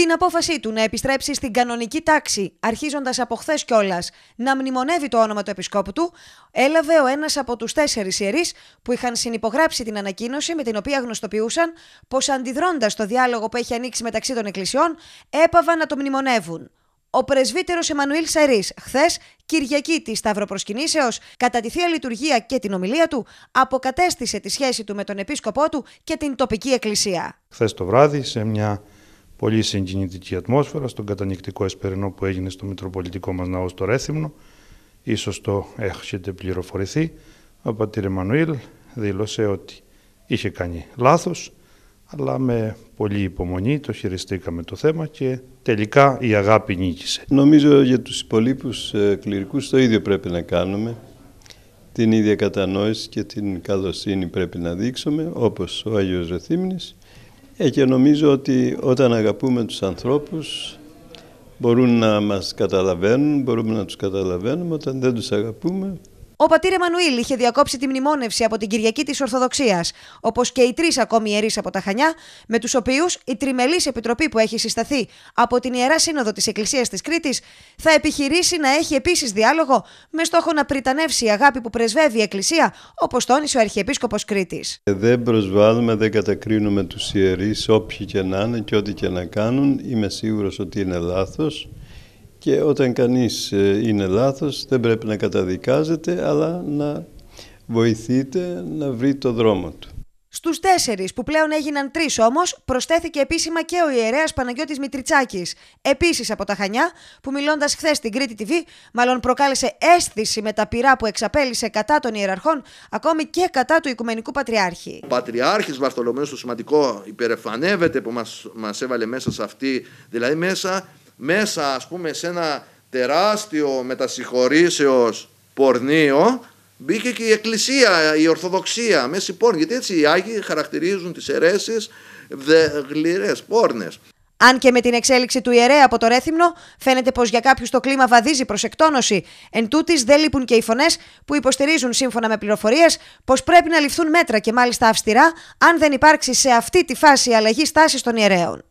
την απόφασή του να επιστρέψει στην κανονική τάξη, αρχίζοντας από χθες κιόλας να μνημονεύει το όνομα του επισκόπου του, έλαβε ο ένας από τους τέσσερις ιερείς που είχαν συνυπογράψει την ανακοίνωση με την οποία γνωστοποιούσαν πως αντιδρώντας το διάλογο που έχει ανοίξει μεταξύ των εκκλησιών, έπαβαν να το μνημονεύουν. Ο πρεσβύτερος Εμμανουήλ Σαρή, χθες, Κυριακή της Σταυροπροσκυνήσεως, κατά τη θεία λειτουργία και την ομιλία του, αποκατέστησε τη σχέση του με τον επίσκοπό του και την τοπική εκκλησία. Χθες το βράδυ, σε μια πολύ συγκινητική ατμόσφαιρα στον κατανοητικό εσπερινό που έγινε στο Μητροπολιτικό μας ναό στο Ρέθυμνο. Ίσως το έχετε πληροφορηθεί. Ο πατήρ Εμμανουήλ δήλωσε ότι είχε κάνει λάθος, αλλά με πολλή υπομονή το χειριστήκαμε το θέμα και τελικά η αγάπη νίκησε. Νομίζω για τους υπολείπους ε, κληρικούς το ίδιο πρέπει να κάνουμε. Την ίδια κατανόηση και την καλοσύνη πρέπει να δείξουμε, όπως ο Άγιος Ρεθύμνης ε, και νομίζω ότι όταν αγαπούμε τους ανθρώπους μπορούν να μας καταλαβαίνουν, μπορούμε να τους καταλαβαίνουμε, όταν δεν τους αγαπούμε ο πατήρ Εμμανουήλ είχε διακόψει τη μνημόνευση από την Κυριακή της Ορθοδοξίας, όπως και οι τρεις ακόμη ιερείς από τα Χανιά, με τους οποίους η τριμελής επιτροπή που έχει συσταθεί από την Ιερά Σύνοδο της Εκκλησίας της Κρήτης θα επιχειρήσει να έχει επίσης διάλογο με στόχο να πριτανεύσει η αγάπη που πρεσβεύει η Εκκλησία, όπως τόνισε ο Αρχιεπίσκοπος Κρήτης. Ε, δεν προσβάλλουμε, δεν κατακρίνουμε τους ιερείς, όποιοι και να είναι και ό,τι και να κάνουν. Είμαι σίγουρος ότι είναι λάθος και όταν κανείς ε, είναι λάθος δεν πρέπει να καταδικάζεται αλλά να βοηθείτε να βρει το δρόμο του. Στους τέσσερις που πλέον έγιναν τρεις όμως προσθέθηκε επίσημα και ο ιερέας Παναγιώτης Μητριτσάκης. Επίσης από τα Χανιά που μιλώντας χθες στην Κρήτη TV μάλλον προκάλεσε αίσθηση με τα πυρά που εξαπέλυσε κατά των ιεραρχών ακόμη και κατά του Οικουμενικού Πατριάρχη. Ο Πατριάρχης Βαρθολομένος, το σημαντικό υπερεφανεύεται που μας, μας έβαλε μέσα σε αυτή δηλαδή μέσα μέσα ας πούμε σε ένα τεράστιο μετασυγχωρήσεως πορνείο μπήκε και η εκκλησία, η ορθοδοξία μέση πόρνη γιατί έτσι οι Άγιοι χαρακτηρίζουν τις αιρέσεις γλυρές πόρνες. Αν και με την εξέλιξη του ιερέα από το Ρέθυμνο, φαίνεται πως για κάποιους το κλίμα βαδίζει προς εκτόνωση. Εν τούτης, δεν λείπουν και οι φωνές που υποστηρίζουν σύμφωνα με πληροφορίες πως πρέπει να ληφθούν μέτρα και μάλιστα αυστηρά, αν δεν υπάρξει σε αυτή τη φάση αλλαγής στάση των ιερέων.